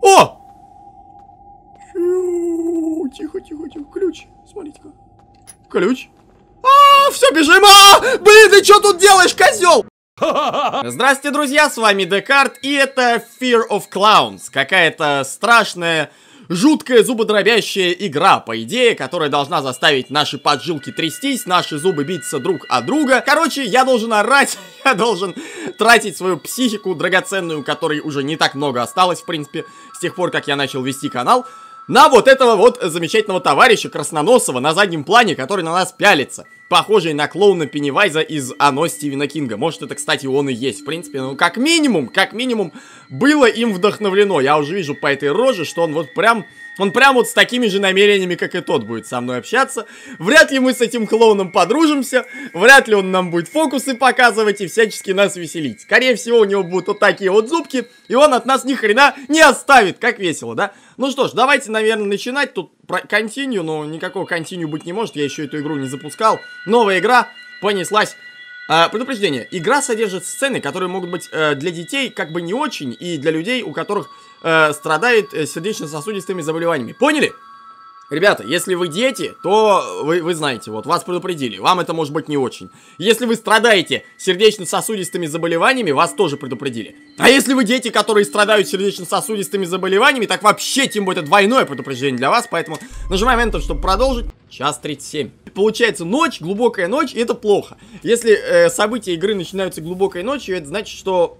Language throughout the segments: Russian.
О! тихо, тихо, тихо. Ключ. Смотрите-ка. Ключ. А, все, бежим! А, блин, ты что тут делаешь, козел? Здравствуйте, друзья, с вами Декарт, и это Fear of Clowns. Какая-то страшная жуткая зубодробящая игра, по идее, которая должна заставить наши поджилки трястись, наши зубы биться друг от друга. Короче, я должен орать, я должен тратить свою психику драгоценную, которой уже не так много осталось, в принципе, с тех пор, как я начал вести канал, на вот этого вот замечательного товарища Красноносова на заднем плане, который на нас пялится похожий на клоуна Пеннивайза из «Оно» Стивена Кинга. Может, это, кстати, он и есть. В принципе, ну, как минимум, как минимум, было им вдохновлено. Я уже вижу по этой роже, что он вот прям он прям вот с такими же намерениями, как и тот, будет со мной общаться. Вряд ли мы с этим клоуном подружимся, вряд ли он нам будет фокусы показывать и всячески нас веселить. Скорее всего, у него будут вот такие вот зубки, и он от нас ни хрена не оставит. Как весело, да? Ну что ж, давайте, наверное, начинать. Тут про континью, но никакого континью быть не может, я еще эту игру не запускал. Новая игра понеслась. А, предупреждение. Игра содержит сцены, которые могут быть э, для детей как бы не очень, и для людей, у которых э, страдает э, сердечно-сосудистыми заболеваниями. Поняли? Ребята, если вы дети, то вы, вы знаете, вот вас предупредили, вам это может быть не очень. Если вы страдаете сердечно-сосудистыми заболеваниями, вас тоже предупредили. А если вы дети, которые страдают сердечно-сосудистыми заболеваниями, так вообще тем более двойное предупреждение для вас, поэтому нажимаем Enter, чтобы продолжить. Час 37. Получается ночь, глубокая ночь, и это плохо. Если э, события игры начинаются глубокой ночью, это значит, что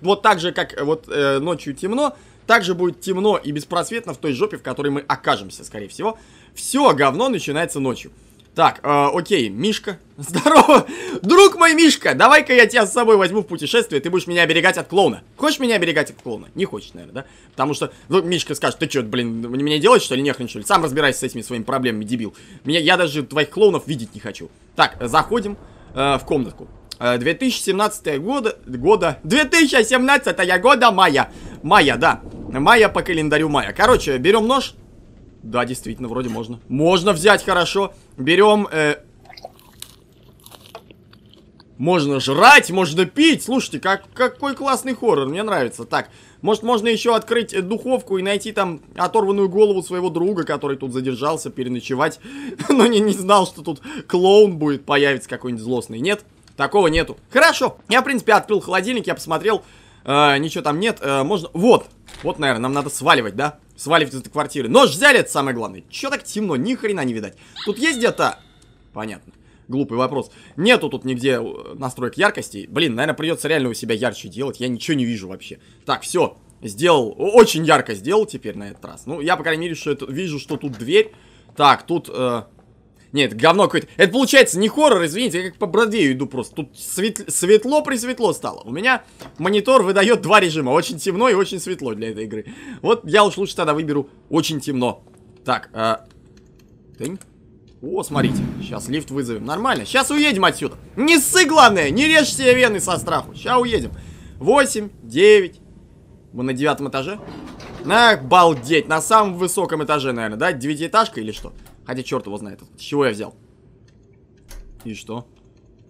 вот так же, как э, вот э, ночью темно, также будет темно и беспросветно в той жопе, в которой мы окажемся, скорее всего. Все говно начинается ночью. Так, э, окей, Мишка. Здорово! Друг мой Мишка, давай-ка я тебя с собой возьму в путешествие, ты будешь меня оберегать от клоуна. Хочешь меня оберегать от клоуна? Не хочешь, наверное, да? Потому что ну, Мишка скажет, ты что, блин, меня делать, что ли, нехрен, что ли? Сам разбирайся с этими своими проблемами, дебил. Меня, я даже твоих клоунов видеть не хочу. Так, заходим э, в комнатку. 2017 э, года, года, 2017 года мая, мая, да, мая по календарю мая. Короче, берем нож, да, действительно, вроде можно, можно взять, хорошо, берем, э... можно жрать, можно пить, слушайте, как, какой классный хоррор, мне нравится, так, может, можно еще открыть э, духовку и найти там оторванную голову своего друга, который тут задержался переночевать, но не, не знал, что тут клоун будет появиться какой-нибудь злостный, нет? Нет. Такого нету. Хорошо. Я, в принципе, открыл холодильник, я посмотрел. Э, ничего там нет. Э, можно... Вот. Вот, наверное, нам надо сваливать, да? Сваливать из этой квартиры. Нож взяли, это самое главное. Че так темно? Ни хрена не видать. Тут есть где-то... Понятно. Глупый вопрос. Нету тут нигде э, настроек яркости. Блин, наверное, придется реально у себя ярче делать. Я ничего не вижу вообще. Так, все. Сделал. Очень ярко сделал теперь на этот раз. Ну, я, по крайней мере, что это... вижу, что тут дверь. Так, тут... Э... Нет, говно какое-то. Это получается не хоррор, извините, я как по бродею иду просто. Тут свет... светло-пресветло стало. У меня монитор выдает два режима. Очень темно и очень светло для этой игры. Вот я уж лучше тогда выберу очень темно. Так, э... А, Тынь. О, смотрите, сейчас лифт вызовем. Нормально, сейчас уедем отсюда. Не ссы, главное, не режь себе вены со страху. Сейчас уедем. 8, 9. Мы на девятом этаже? На балдеть, на самом высоком этаже, наверное, да? Девятиэтажка или что? Хотя черт его знает. С чего я взял? И что?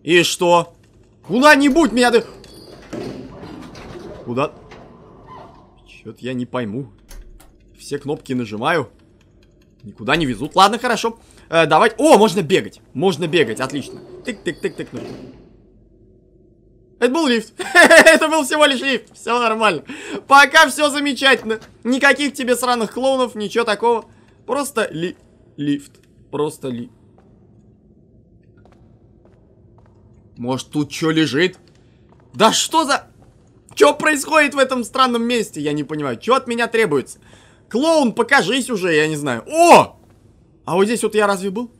И что? Куда-нибудь меня ты... Куда? чё я не пойму. Все кнопки нажимаю. Никуда не везут. Ладно, хорошо. Э, давай. О, можно бегать. Можно бегать, отлично. Тык-тык-тык-тык. Это был лифт. Это был всего лишь лифт. Все нормально. Пока все замечательно. Никаких тебе сраных клоунов, ничего такого. Просто ли... Лифт. Просто лифт. Может, тут что лежит? Да что за... Что происходит в этом странном месте? Я не понимаю. Что от меня требуется? Клоун, покажись уже, я не знаю. О! А вот здесь вот я разве был?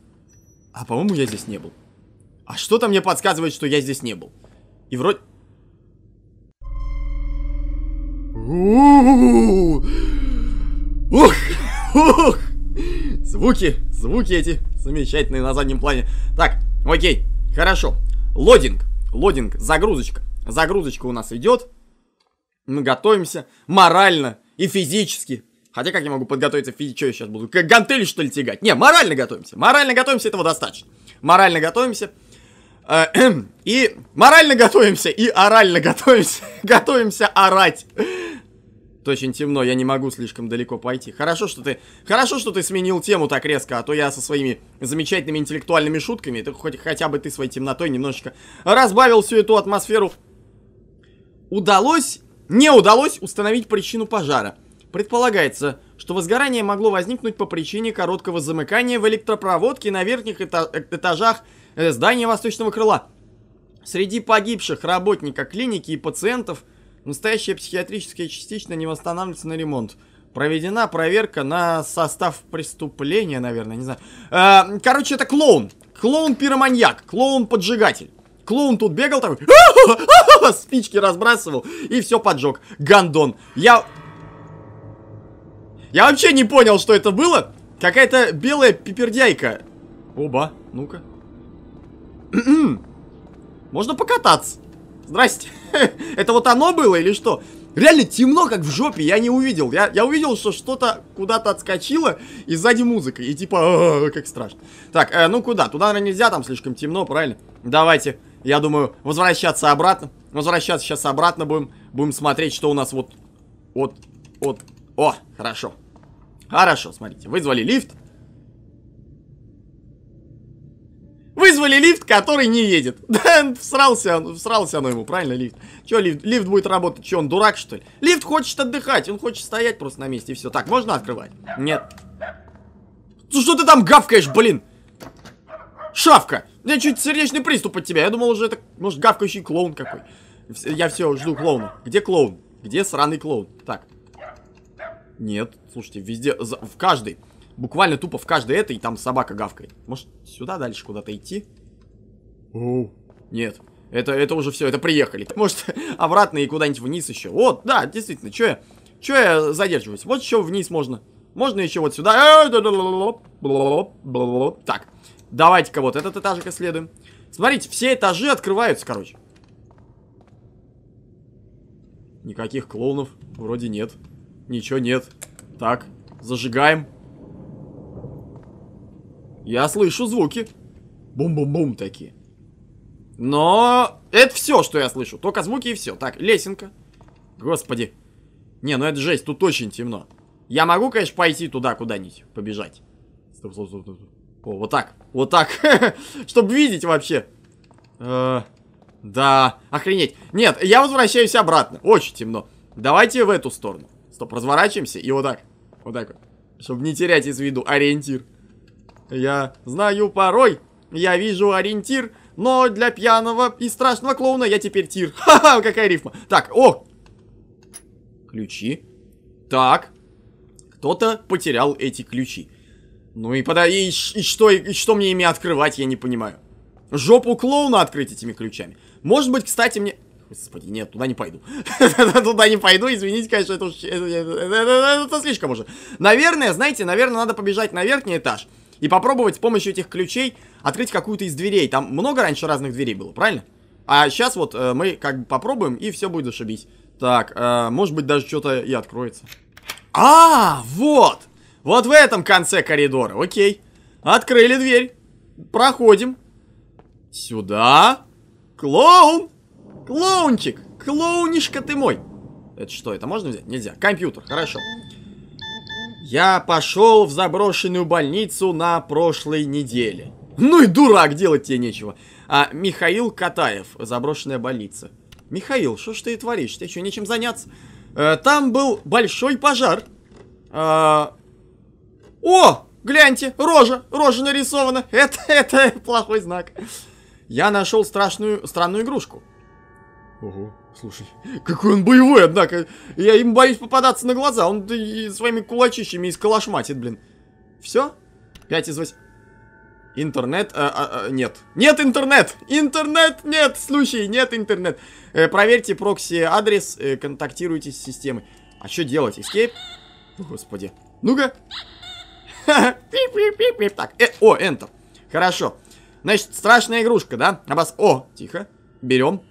А, по-моему, я здесь не был. А что-то мне подсказывает, что я здесь не был. И вроде... Ух! Ух! Звуки, звуки эти замечательные на заднем плане. Так, окей, хорошо. Лодинг, лодинг, загрузочка. Загрузочка у нас идет. Мы готовимся морально и физически. Хотя как я могу подготовиться физически? Что я сейчас буду? Как гантели что ли тягать? Не, морально готовимся. Морально готовимся, этого достаточно. Морально готовимся. Э, и морально готовимся, и орально готовимся. готовимся орать. Это очень темно, я не могу слишком далеко пойти. Хорошо, что ты... Хорошо, что ты сменил тему так резко, а то я со своими замечательными интеллектуальными шутками, так хоть хотя бы ты своей темнотой немножечко разбавил всю эту атмосферу. Удалось... Не удалось установить причину пожара. Предполагается, что возгорание могло возникнуть по причине короткого замыкания в электропроводке на верхних этажах э, здания восточного крыла. Среди погибших работника клиники и пациентов – Настоящая психиатрическая частично не восстанавливается на ремонт. Проведена проверка на состав преступления, наверное, не знаю. Э, короче, это клоун. Клоун-пироманьяк, клоун-поджигатель. Клоун тут бегал такой, спички разбрасывал и все поджег. Гандон. Я... Я вообще не понял, что это было. Какая-то белая пипердяйка. Оба, ну-ка. Можно покататься. Здрасте. Это вот оно было или что? Реально темно, как в жопе, я не увидел. Я, я увидел, что что-то куда-то отскочило, и сзади музыка. И типа, «А, как страшно. Так, э, ну куда? Туда, наверное, нельзя, там слишком темно, правильно? Давайте, я думаю, возвращаться обратно. Возвращаться сейчас обратно будем. Будем смотреть, что у нас вот... Вот... Вот... О, хорошо. Хорошо, смотрите, вызвали лифт. Вызвали лифт, который не едет. Да, всрался, всрался оно ему, правильно, лифт? Че, лифт, лифт будет работать? Че, он дурак, что ли? Лифт хочет отдыхать, он хочет стоять просто на месте и все. Так, можно открывать? Нет. Ну что ты там гавкаешь, блин? Шавка! Я чуть сердечный приступ от тебя. Я думал уже это, может, гавкающий клоун какой. Я все, жду клоуна. Где клоун? Где сраный клоун? Так. Нет, слушайте, везде, в каждой Буквально тупо в каждой этой там собака гавкает. Может, сюда дальше куда-то идти? Оу. Нет. Это, это уже все, это приехали. Может, обратно и куда-нибудь вниз еще. Вот, да, действительно, что я, чё я задерживаюсь? Вот еще вниз можно. Можно еще вот сюда. Так, давайте-ка вот этот этажик исследуем. Смотрите, все этажи открываются, короче. Никаких клоунов вроде нет. Ничего нет. Так, зажигаем. Я слышу звуки. Бум-бум-бум такие. Но это все, что я слышу. Только звуки и все. Так, лесенка. Господи. Не, ну это жесть, тут очень темно. Я могу, конечно, пойти туда куда-нибудь, побежать. Стоп, стоп, стоп, стоп. О, вот так, вот так. Чтобы видеть вообще. Э, да, охренеть. Нет, я возвращаюсь обратно. Очень темно. Давайте в эту сторону. Стоп, разворачиваемся и вот так. Вот так вот. Чтобы не терять из виду ориентир. Я знаю порой, я вижу ориентир, но для пьяного и страшного клоуна я теперь тир. Ха-ха, какая рифма. Так, о! Ключи. Так. Кто-то потерял эти ключи. Ну и подай И, и, что, и, и что мне ими открывать, я не понимаю. Жопу клоуна открыть этими ключами. Может быть, кстати, мне... Господи, нет, туда не пойду. туда не пойду, извините, конечно, это, это, это слишком уже. Наверное, знаете, наверное, надо побежать на верхний этаж и попробовать с помощью этих ключей открыть какую-то из дверей. Там много раньше разных дверей было, правильно? А сейчас вот э, мы как бы попробуем, и все будет зашибись. Так, э, может быть даже что-то и откроется. А, вот! Вот в этом конце коридора, окей. Открыли дверь. Проходим. Сюда. Клоун! Клоунчик! Клоунишка ты мой! Это что, это можно взять? Нельзя. Компьютер, хорошо. Я пошел в заброшенную больницу на прошлой неделе. Ну и дурак, делать тебе нечего. А Михаил Катаев, заброшенная больница. Михаил, что ж ты творишь? Тебе что, нечем заняться? Э, там был большой пожар. Э, о, гляньте, рожа, рожа нарисована. Это, это плохой знак. Я нашел страшную, странную игрушку. Ого. Слушай, какой он боевой, однако. Я им боюсь попадаться на глаза. Он и своими кулачищами искалашматит, блин. Все? 5 из 8. Интернет? Э, э, э, нет. Нет интернет! Интернет нет! Слушай, нет интернет. Э, проверьте прокси-адрес, э, контактируйте с системой. А что делать? Escape? господи. Ну-ка. Так, э, о, Enter. Хорошо. Значит, страшная игрушка, да? Обос... О, тихо. Берем.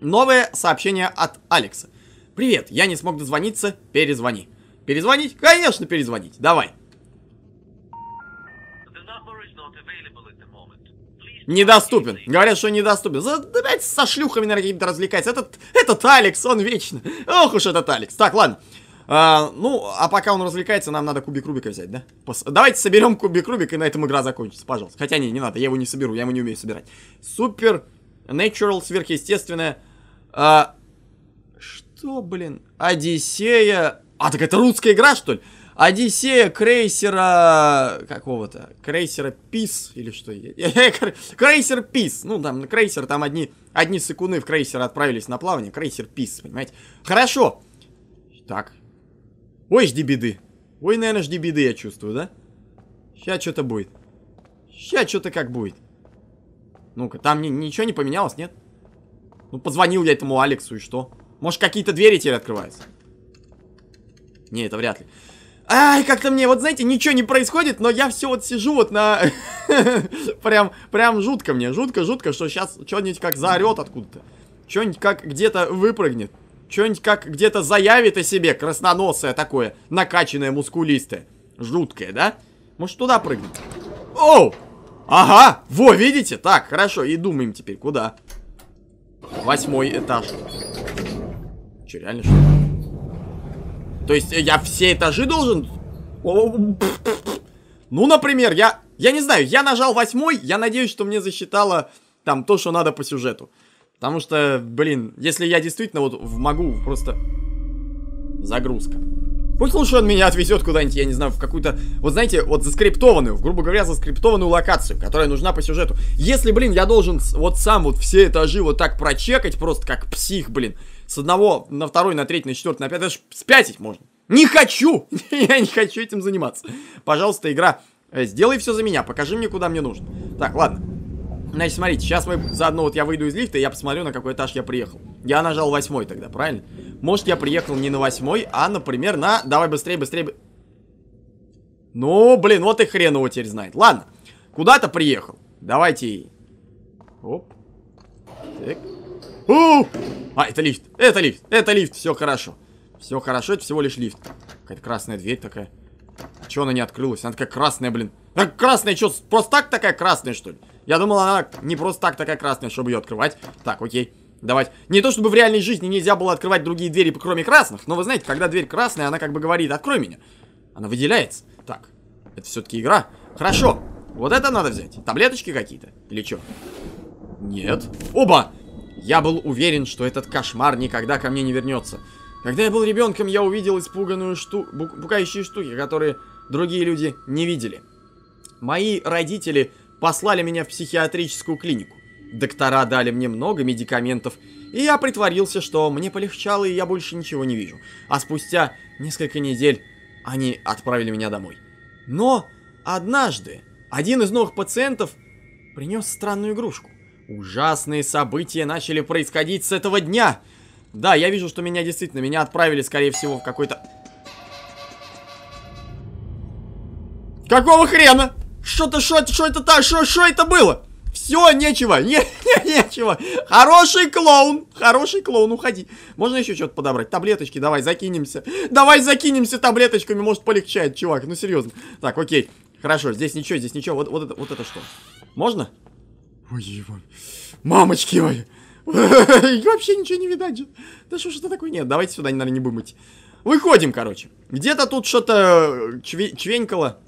Новое сообщение от Алекса. Привет, я не смог дозвониться, перезвони. Перезвонить? Конечно, перезвонить. Давай. Недоступен. Говорят, что недоступен. За, опять со шлюхами, наверное, каким-то развлекается. Этот, этот Алекс, он вечно. Ох уж этот Алекс. Так, ладно. А, ну, а пока он развлекается, нам надо кубик Рубика взять, да? Пос Давайте соберем кубик Рубика, и на этом игра закончится, пожалуйста. Хотя не, не надо, я его не соберу, я его не умею собирать. Супер, natural, сверхъестественное. А... Что, блин? Одиссея... А, так это русская игра, что ли? Одиссея крейсера... Какого-то? Крейсера Пис или что? крейсер Пис. Ну, там, крейсер, там одни, одни секунды в крейсер отправились на плавание. Крейсер Пис, понимаете? Хорошо. Так. Ой, жди беды. Ой, наверное, жди беды, я чувствую, да? Сейчас что-то будет. Сейчас что-то как будет. Ну-ка, там ни ничего не поменялось, нет? Нет. Ну, позвонил я этому Алексу, и что? Может, какие-то двери теперь открываются? Не, это вряд ли. Ай, как-то мне, вот знаете, ничего не происходит, но я все вот сижу вот на... прям, прям жутко мне, жутко-жутко, что сейчас что-нибудь как заорет откуда-то. Что-нибудь как где-то выпрыгнет. Что-нибудь как где-то заявит о себе красноносое такое, накачанное, мускулистое. Жуткое, да? Может, туда прыгнуть? Оу! Ага! Во, видите? Так, хорошо, и думаем теперь, куда? Куда? Восьмой этаж. Че, реально что То есть э, я все этажи должен? Ну, например, я... Я не знаю, я нажал восьмой, я надеюсь, что мне засчитало там то, что надо по сюжету. Потому что, блин, если я действительно вот могу просто... Загрузка. Пусть лучше он меня отвезет куда-нибудь, я не знаю, в какую-то, вот знаете, вот заскриптованную, грубо говоря, заскриптованную локацию, которая нужна по сюжету. Если, блин, я должен вот сам вот все этажи вот так прочекать, просто как псих, блин, с одного на второй, на третий, на четвертый, на пятый, даже спятить можно. Не хочу! я не хочу этим заниматься. Пожалуйста, игра, э, сделай все за меня, покажи мне, куда мне нужно. Так, ладно. Значит, смотрите, сейчас мы заодно вот я выйду из лифта, и я посмотрю, на какой этаж я приехал. Я нажал восьмой тогда, Правильно. Может, я приехал не на восьмой, а, например, на... Давай быстрее, быстрее. Ну, блин, вот и хрен его теперь знает. Ладно, куда-то приехал. Давайте... Оп. Так. О! А, это лифт, это лифт, это лифт, все хорошо. Все хорошо, это всего лишь лифт. Какая-то красная дверь такая. А чё она не открылась? Она такая красная, блин. А красная что, просто так такая красная, что ли? Я думал, она не просто так такая красная, чтобы ее открывать. Так, окей давать. Не то чтобы в реальной жизни нельзя было открывать другие двери, кроме красных, но вы знаете, когда дверь красная, она как бы говорит, открой меня. Она выделяется. Так, это все-таки игра. Хорошо, вот это надо взять. Таблеточки какие-то или что? Нет. Оба! Я был уверен, что этот кошмар никогда ко мне не вернется. Когда я был ребенком, я увидел испуганную шту... пугающие штуки, которые другие люди не видели. Мои родители послали меня в психиатрическую клинику. Доктора дали мне много медикаментов, и я притворился, что мне полегчало, и я больше ничего не вижу. А спустя несколько недель они отправили меня домой. Но однажды один из новых пациентов принес странную игрушку. Ужасные события начали происходить с этого дня. Да, я вижу, что меня действительно, меня отправили, скорее всего, в какой-то... Какого хрена? Что-то, что то что это, что это было? Все, нечего, не, не, нечего. Хороший клоун, хороший клоун, уходи. Можно еще что-то подобрать? Таблеточки, давай, закинемся. Давай закинемся таблеточками, может полегчает, чувак, ну серьезно. Так, окей, хорошо, здесь ничего, здесь ничего. Вот, вот, это, вот это что? Можно? Ой, его. Мамочки мои. Вообще ничего не видать же. Да что ж это такое? Нет, давайте сюда, наверное, не будем идти. Выходим, короче. Где-то тут что-то э, чве чвенькало.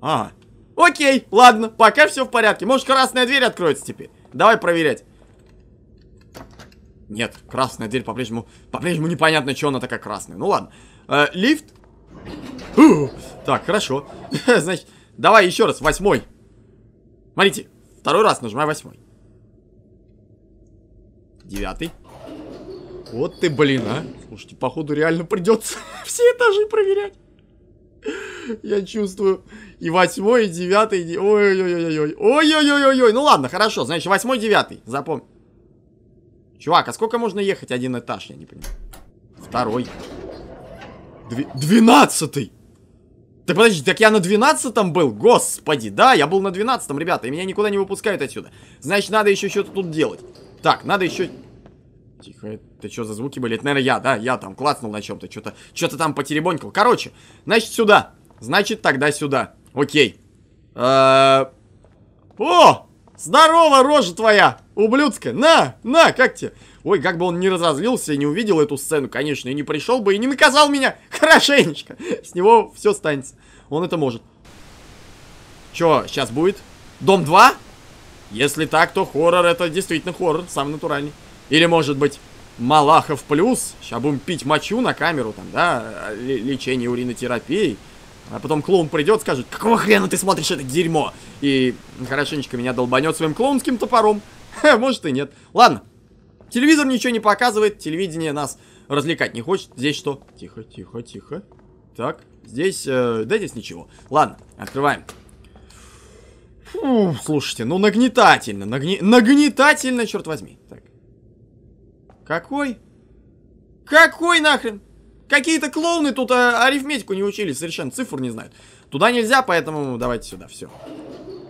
А, Окей, ладно, пока все в порядке. Может, красная дверь откроется теперь. Давай проверять. Нет, красная дверь по-прежнему... По-прежнему непонятно, что она такая красная. Ну ладно. Э, лифт. Так, хорошо. Значит, давай еще раз, восьмой. Смотрите, второй раз нажимай восьмой. Девятый. Вот ты, блин, а. Слушайте, походу реально придется все этажи проверять. Я чувствую. И восьмой, и девятый. И... Ой-ой-ой-ой. Ой-ой-ой-ой. Ну ладно, хорошо. Значит, восьмой, девятый. Запомни. Чувак, а сколько можно ехать один этаж? Я не понимаю. Второй. Двенадцатый. Да подожди, так я на двенадцатом был? Господи, да, я был на двенадцатом, ребята, и меня никуда не выпускают отсюда. Значит, надо еще что-то тут делать. Так, надо еще... Тихо, это что за звуки были? Это, наверное, я, да? Я там клацнул на чем-то, что-то что, -то, что -то там потеребонькал. Короче, значит, сюда. Значит, тогда сюда. Окей. Э, о! Здорово, рожа твоя, ублюдская. На, на, как тебе? Ой, как бы он не разозлился и не увидел эту сцену, конечно, и не пришел бы, и не наказал меня хорошенечко. С него все станется. Он это может. Че, сейчас будет? Дом 2? Если так, то хоррор это действительно хоррор, самый натуральный. Или может быть... Малахов плюс, сейчас будем пить мочу на камеру, там, да, лечение уринотерапии. А потом клоун придет, скажет, какого хрена ты смотришь это дерьмо? И хорошенечко меня долбанет своим клоунским топором. Ха, может и нет. Ладно. Телевизор ничего не показывает, телевидение нас развлекать не хочет. Здесь что? Тихо, тихо, тихо. Так, здесь... Э, да здесь ничего. Ладно, открываем. Фу, слушайте, ну нагнетательно, нагне... нагнетательно, черт возьми. Так. Какой? Какой нахрен? Какие-то клоуны тут а, арифметику не учили, совершенно цифр не знают. Туда нельзя, поэтому давайте сюда, все.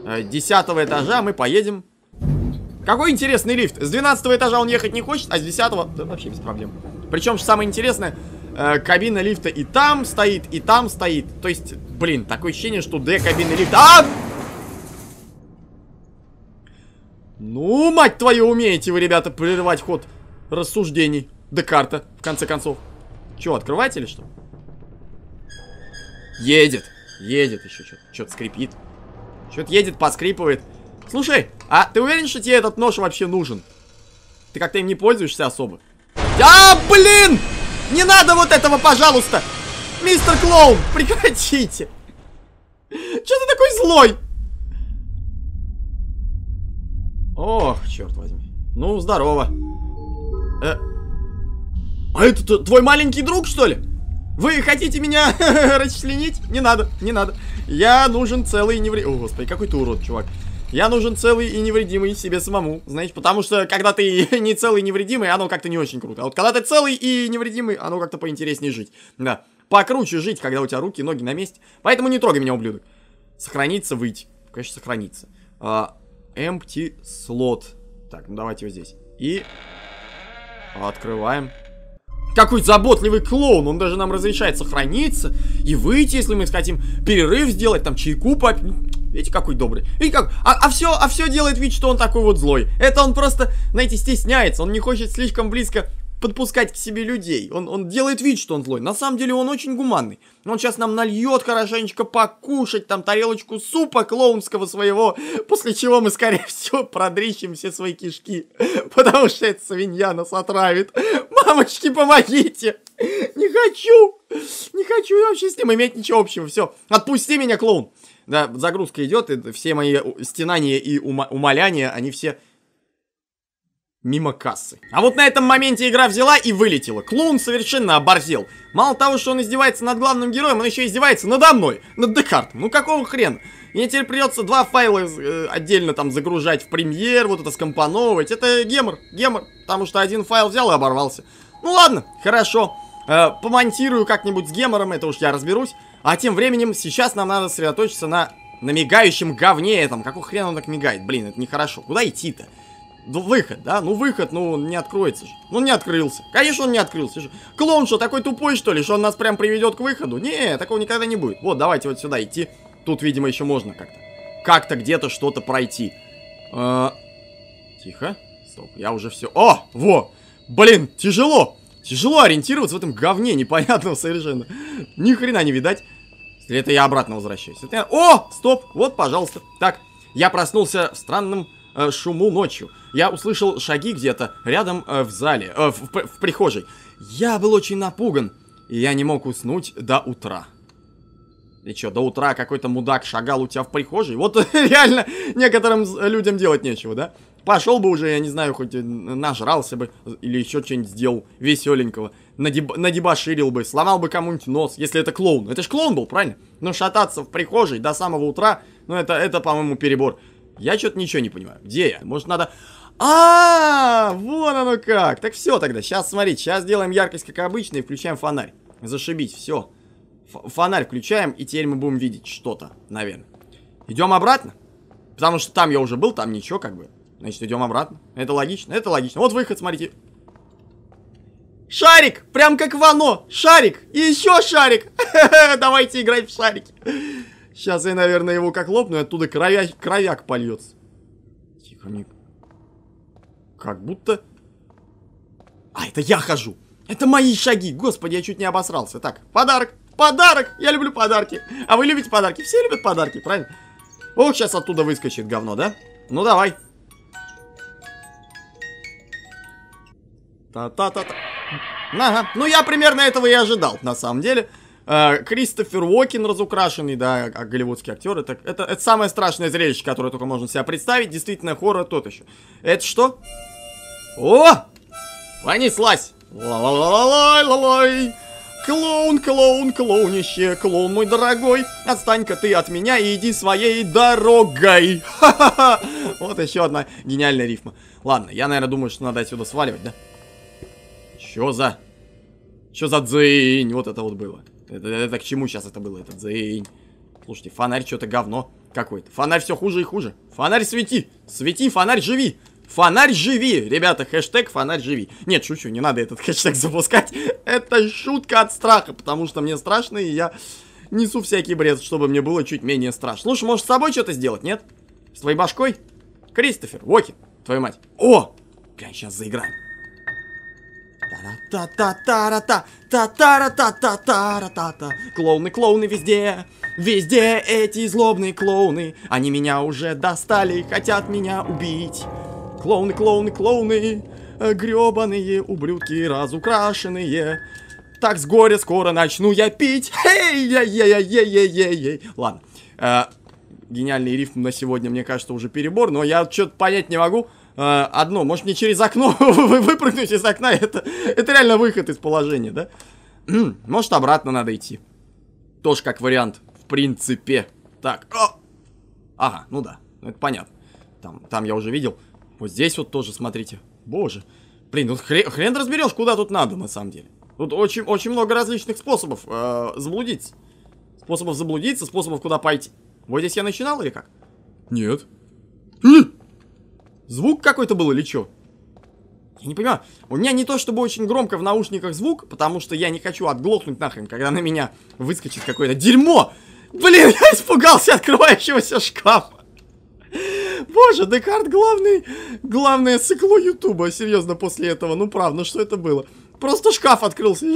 Э, десятого этажа мы поедем. Какой интересный лифт. С 12 этажа он ехать не хочет, а с 10 да, вообще без проблем. Причем, что самое интересное, э, кабина лифта и там стоит, и там стоит. То есть, блин, такое ощущение, что две кабины лифта... А! Ну, мать твою, умеете вы, ребята, прерывать ход рассуждений Декарта, в конце концов. Че, открывать или что? Едет. Едет еще что-то. Что-то скрипит. Что-то едет, поскрипывает. Слушай, а ты уверен, что тебе этот нож вообще нужен? Ты как-то им не пользуешься особо. А, блин! Не надо вот этого, пожалуйста! Мистер Клоун, прекратите! Че ты такой злой? Ох, черт возьми. Ну, здорово. Э, а это твой маленький друг, что ли? Вы хотите меня расчленить? Не надо, не надо. Я нужен целый и невредимый. О, господи, какой ты урод, чувак. Я нужен целый и невредимый себе самому, знаешь, потому что когда ты не целый и невредимый, оно как-то не очень круто. А вот когда ты целый и невредимый, оно как-то поинтереснее жить. Да, покруче жить, когда у тебя руки и ноги на месте. Поэтому не трогай меня, ублюдок. Сохраниться, выйти. Конечно, сохраниться. А, empty slot. Так, ну давайте его здесь. И открываем. Какой заботливый клоун, он даже нам разрешает сохраниться и выйти, если мы хотим перерыв сделать, там чайку попить. Ну, видите, какой добрый. Видите, как... А, а, все, а все делает вид, что он такой вот злой. Это он просто, знаете, стесняется. Он не хочет слишком близко подпускать к себе людей. Он, он делает вид, что он злой. На самом деле он очень гуманный. Он сейчас нам нальет хорошенечко покушать, там, тарелочку супа клоунского своего, после чего мы, скорее всего, продрищем все свои кишки, потому что эта свинья нас отравит. Мамочки, помогите! Не хочу! Не хочу вообще с ним иметь ничего общего. Все, отпусти меня, клоун! Да, загрузка идет, и все мои стенания и ума умоляния, они все мимо кассы. А вот на этом моменте игра взяла и вылетела. Клоун совершенно оборзел. Мало того, что он издевается над главным героем, он еще издевается надо мной, над Декартом. Ну какого хрена? Мне теперь придется два файла э, отдельно там загружать в премьер, вот это скомпоновать. Это гемор, гемор, потому что один файл взял и оборвался. Ну ладно, хорошо. Э, помонтирую как-нибудь с гемором, это уж я разберусь. А тем временем сейчас нам надо сосредоточиться на, на мигающем говне этом. Какого хрена он так мигает? Блин, это нехорошо. Куда идти-то? Ну, выход, да? Ну, выход, ну, он не откроется же. Ну, не открылся. Конечно, он не открылся же. Клоун что, такой тупой, что ли, что он нас прям приведет к выходу? Не, такого никогда не будет. Вот, давайте вот сюда идти. Тут, видимо, еще можно как-то. Как-то где-то что-то пройти. Э -э тихо. Стоп, я уже все... О, во! Блин, тяжело! Тяжело ориентироваться в этом говне, непонятного совершенно. Ни хрена не видать. это я обратно возвращаюсь. Это я... О, стоп, вот, пожалуйста. Так, я проснулся в странном э, шуму ночью. Я услышал шаги где-то рядом э, в зале, э, в, в, в прихожей. Я был очень напуган, и я не мог уснуть до утра. И что, до утра какой-то мудак шагал у тебя в прихожей? Вот реально некоторым людям делать нечего, да? Пошел бы уже, я не знаю, хоть э, нажрался бы или еще что-нибудь сделал веселенького. Надеб... Надебоширил бы, сломал бы кому-нибудь нос, если это клоун. Это ж клоун был, правильно? Но шататься в прихожей до самого утра, ну это, это по-моему, перебор. Я что-то ничего не понимаю. Где я? Может, надо... А, -а, а, вон оно как. Так все тогда. Сейчас, смотри, сейчас делаем яркость, как обычно, и включаем фонарь. Зашибись, все фонарь включаем, и теперь мы будем видеть что-то, наверное. Идем обратно. Потому что там я уже был, там ничего как бы. Значит, идем обратно. Это логично, это логично. Вот выход, смотрите. Шарик! Прям как Вано! Шарик! И еще шарик! Давайте играть в шарики. Сейчас я, наверное, его как лопну, и оттуда кровя... кровяк польется. Тихо, не. Как будто... А, это я хожу! Это мои шаги! Господи, я чуть не обосрался. Так, подарок! Подарок! Я люблю подарки. А вы любите подарки? Все любят подарки, правильно? Ох, сейчас оттуда выскочит говно, да? Ну, давай. Та-та-та-та. Ага. Ну, я примерно этого и ожидал, на самом деле. Э, Кристофер Уокен разукрашенный, да, а голливудский актер. Это, это, это самое страшное зрелище, которое только можно себе представить. Действительно, хоррор тот еще. Это что? О! Понеслась! Ла-ла-ла-лай-ла-лай! Клоун, клоун, клоунище, клоун мой дорогой, отстань-ка ты от меня и иди своей дорогой. Ха-ха-ха. Вот еще одна гениальная рифма. Ладно, я, наверное, думаю, что надо отсюда сваливать, да? Чё за... Чё за дзынь? Вот это вот было. Это, это к чему сейчас это было, Этот дзынь? Слушайте, фонарь что-то говно какой-то. Фонарь все хуже и хуже. Фонарь свети! Свети, фонарь живи! Фонарь живи, ребята, хэштег фонарь живи. Нет, шучу, не надо этот хэштег запускать. Это шутка от страха, потому что мне страшно, и я несу всякий бред, чтобы мне было чуть менее страшно. Слушай, может с собой что-то сделать, нет? С твоей башкой? Кристофер, Воки, твою мать. О! Прям сейчас заиграем. та та та та та та та та та та та та та та та та Клоуны, клоуны везде, везде эти злобные клоуны. Они меня уже достали, хотят меня убить. Клоуны, клоуны, клоуны, гребаные ублюдки разукрашенные. Так с горя скоро начну я пить. Эй, я, я, я, я, я, я. Ладно. Э, гениальный рифм на сегодня, мне кажется, уже перебор, но я что-то понять не могу. Э, одно, может мне через окно выпрыгнуть из окна, это, это реально выход из положения, да? может обратно надо идти. Тоже как вариант, в принципе. Так, о! Ага, ну да, это понятно. Там, там я уже видел. Вот здесь вот тоже, смотрите. Боже. Блин, тут хрен, хрен разберешь, куда тут надо, на самом деле. Тут очень, очень много различных способов э, заблудиться. Способов заблудиться, способов куда пойти. Вот здесь я начинал или как? Нет. Э! Звук какой-то был или что? Я не понимаю. У меня не то чтобы очень громко в наушниках звук, потому что я не хочу отглохнуть нахрен, когда на меня выскочит какое-то дерьмо. Блин, я испугался открывающегося шкафа. Боже, Декарт главный, главное сыкло Ютуба, серьезно, после этого. Ну, правда, что это было? Просто шкаф открылся.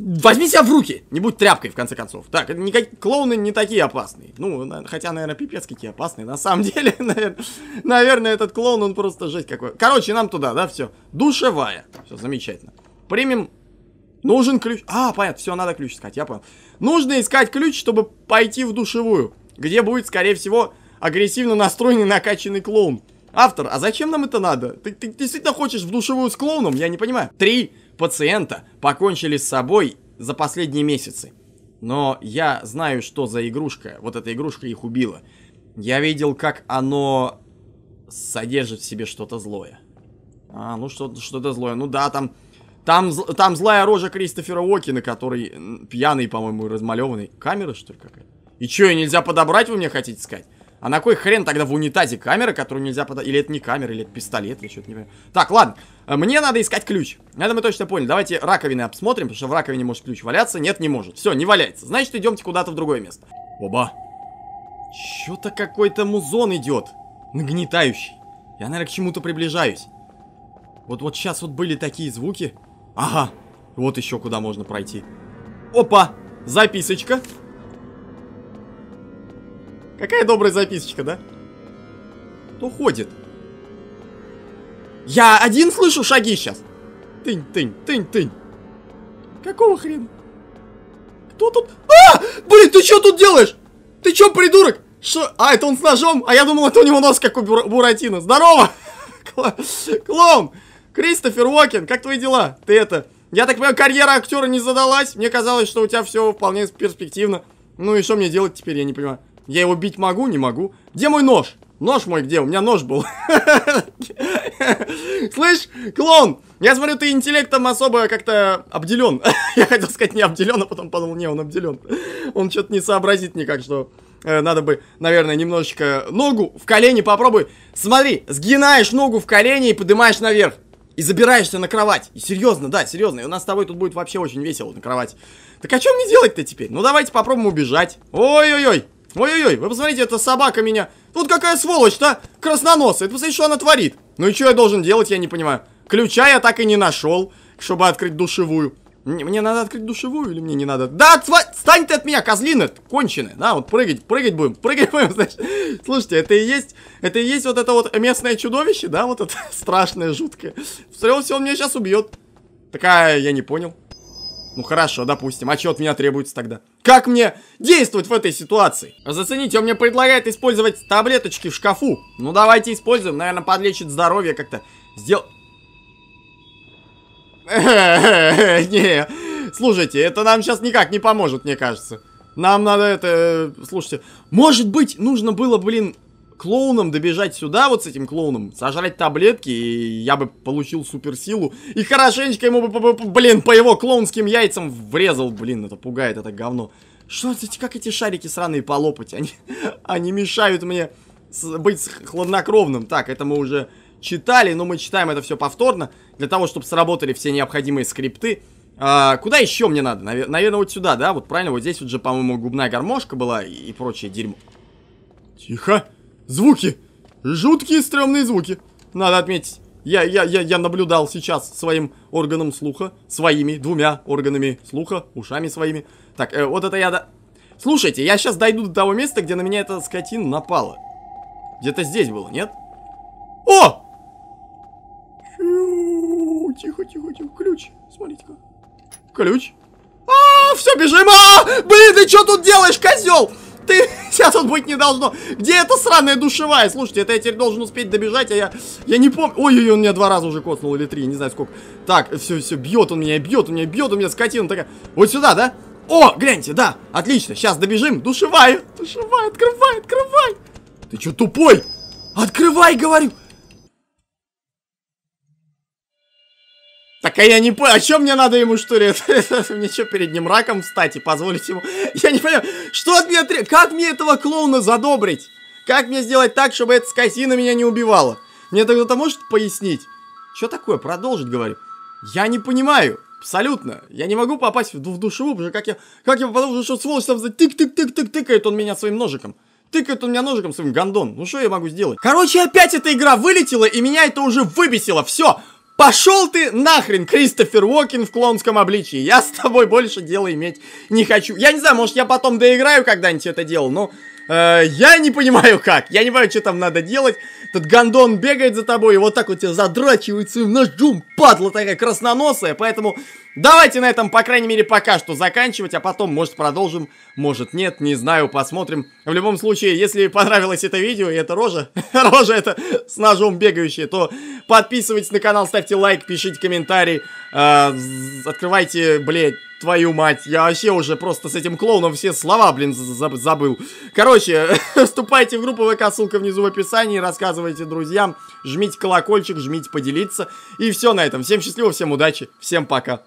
Возьми себя в руки, не будь тряпкой, в конце концов. Так, никак... клоуны не такие опасные. Ну, на... хотя, наверное, пипец какие опасные. На самом деле, наверное, наверное, этот клоун, он просто жесть какой. Короче, нам туда, да, все. Душевая. Все, замечательно. Примем Нужен ключ. А, понятно, все, надо ключ искать, я понял. Нужно искать ключ, чтобы пойти в душевую, где будет, скорее всего, агрессивно настроенный накачанный клоун. Автор, а зачем нам это надо? Ты, ты, действительно хочешь в душевую с клоуном? Я не понимаю. Три пациента покончили с собой за последние месяцы. Но я знаю, что за игрушка. Вот эта игрушка их убила. Я видел, как оно содержит в себе что-то злое. А, ну что-то что, -то, злое. Ну да, там... Там, там злая рожа Кристофера Уокина, который пьяный, по-моему, размалеванный. Камера, что ли, какая-то? И чё, ее нельзя подобрать, вы мне хотите сказать? А на кой хрен тогда в унитазе камера, которую нельзя подать? Или это не камера, или это пистолет, или что-то не понимаю. Так, ладно. Э, мне надо искать ключ. Это мы точно поняли. Давайте раковины обсмотрим, потому что в раковине может ключ валяться. Нет, не может. Все, не валяется. Значит, идемте куда-то в другое место. Оба. Что-то какой-то музон идет. Нагнетающий. Я, наверное, к чему-то приближаюсь. Вот вот сейчас вот были такие звуки. Ага. Вот еще куда можно пройти. Опа! Записочка. Какая добрая записочка, да? Уходит. Я один слышу шаги сейчас. Тынь, тынь, тынь, тынь. Какого хрена? Кто тут? А! Блин, ты что тут делаешь? Ты чё, придурок? Что? А, это он с ножом? А я думал, это у него нос, как у Буратино. Здорово! Клоун! Кристофер Уокен, как твои дела? Ты это... Я так понимаю, карьера актера не задалась. Мне казалось, что у тебя все вполне перспективно. Ну и что мне делать теперь, я не понимаю. Я его бить могу, не могу. Где мой нож? Нож мой где? У меня нож был. Слышь, клон? я смотрю, ты интеллектом особо как-то обделен. Я хотел сказать не обделен, а потом подумал, не, он обделен. Он что-то не сообразит никак, что э, надо бы, наверное, немножечко ногу в колени попробуй. Смотри, сгинаешь ногу в колени и поднимаешь наверх. И забираешься на кровать. И серьезно, да, серьезно. И у нас с тобой тут будет вообще очень весело на кровать. Так о а чем мне делать-то теперь? Ну давайте попробуем убежать. Ой-ой-ой. Ой-ой-ой, вы посмотрите, эта собака меня... Вот какая сволочь-то, красноносая. Это посмотри, что она творит. Ну и что я должен делать, я не понимаю. Ключа я так и не нашел, чтобы открыть душевую. Мне надо открыть душевую или мне не надо? Да, отсва... стань ты от меня, козлина, конченая. Да, вот прыгать, прыгать будем, прыгать будем, значит. Слушайте, это и есть, это и есть вот это вот местное чудовище, да, вот это страшное, жуткое. Все, все, он меня сейчас убьет. Такая, я не понял. Ну хорошо, допустим. А что от меня требуется тогда? Как мне действовать в этой ситуации? Зацените, он мне предлагает использовать таблеточки в шкафу. Ну давайте используем. Наверное, подлечит здоровье как-то. Сдел... Не, слушайте, это нам сейчас никак не поможет, мне кажется. Нам надо это... Э, слушайте, может быть, нужно было, блин, клоуном добежать сюда, вот с этим клоуном, сожрать таблетки, и я бы получил суперсилу. И хорошенечко ему бы, блин, по его клоунским яйцам врезал. Блин, это пугает, это говно. Что эти, как эти шарики сраные полопать? Они, они мешают мне быть хладнокровным. Так, это мы уже читали, но мы читаем это все повторно, для того, чтобы сработали все необходимые скрипты. А, куда еще мне надо? Навер наверное, вот сюда, да? Вот правильно, вот здесь вот же, по-моему, губная гармошка была и, и прочее дерьмо. Тихо. Звуки! Жуткие стрёмные звуки! Надо отметить. Я, я, я, я наблюдал сейчас своим органом слуха, своими двумя органами слуха, ушами своими. Так, э, вот это я... До... Слушайте, я сейчас дойду до того места, где на меня эта скотина напала. Где-то здесь было, нет? О! Тихо, тихо, тихо. Ключ. Смотрите-ка. Ключ. А, -а, а, все, бежим. А, -а, -а! Блин, ты что тут делаешь, козел? ты! Сейчас он быть не должно. Где эта сраная душевая? Слушайте, это я теперь должен успеть добежать, а я... Я не помню... Ой-ой-ой, он меня два раза уже коснул, или три, не знаю сколько. Так, все, все, бьет он меня, бьет он меня, бьет он меня, скотина такая. Вот сюда, да? О, гляньте, да, отлично, сейчас добежим. Душевая, душевая, открывай, открывай. Ты что, тупой? Открывай, говорю. Так а я не понял, а что мне надо ему, что ли? мне что, перед ним раком встать и позволить ему? Я не понял, что от меня требует? Как мне этого клоуна задобрить? Как мне сделать так, чтобы эта скотина меня не убивала? Мне кто-то может пояснить? Что такое? Продолжить, говорю. Я не понимаю. Абсолютно. Я не могу попасть в, в душевую, потому что как я, как я попаду что душевую, сволочь там тык-тык-тык-тык тыкает он меня своим ножиком. Тыкает он меня ножиком своим гандон. Ну что я могу сделать? Короче, опять эта игра вылетела, и меня это уже выбесило. Все, Пошел ты нахрен, Кристофер Уокин в клонском обличии. Я с тобой больше дела иметь не хочу. Я не знаю, может, я потом доиграю когда-нибудь это дело, но Э, я не понимаю как, я не понимаю, что там надо делать. Этот Гандон бегает за тобой, и вот так вот тебя задрачивает своим ножом, падла такая красноносая, поэтому давайте на этом, по крайней мере, пока что заканчивать, а потом, может, продолжим, может, нет, не знаю, посмотрим. В любом случае, если понравилось это видео и это рожа, рожа это с ножом бегающая, то подписывайтесь на канал, ставьте лайк, пишите комментарий, э, открывайте, блядь, твою мать, я вообще уже просто с этим клоуном все слова, блин, забыл. Короче, вступайте в группу ВК, ссылка внизу в описании, рассказывайте друзьям, жмите колокольчик, жмите поделиться. И все на этом. Всем счастливо, всем удачи, всем пока.